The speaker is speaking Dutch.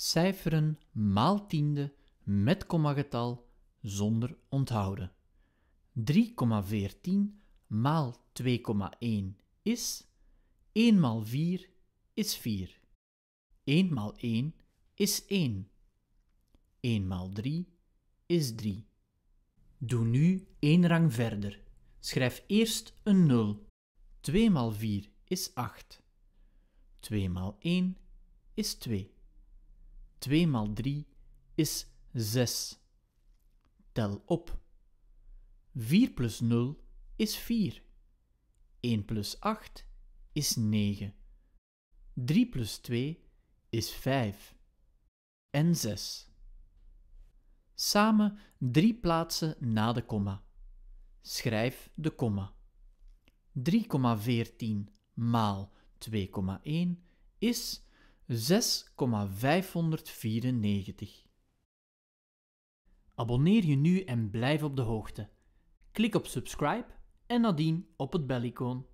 cijferen maal tiende met komma getal zonder onthouden. 3,14 maal 2,1 is 1 maal 4 is 4. 1 maal 1 is 1. 1 maal 3 is 3. Doe nu één rang verder. Schrijf eerst een 0. 2 maal 4 is 8. 2 maal 1 is 2. 2 maal 3 is 6. Tel op. 4 plus 0 is 4. 1 plus 8 is 9. 3 plus 2 is 5. En 6. Samen drie plaatsen na de komma. Schrijf de komma. 3,14 maal 2,1 is 6,594. Abonneer je nu en blijf op de hoogte. Klik op subscribe en nadien op het belicoon.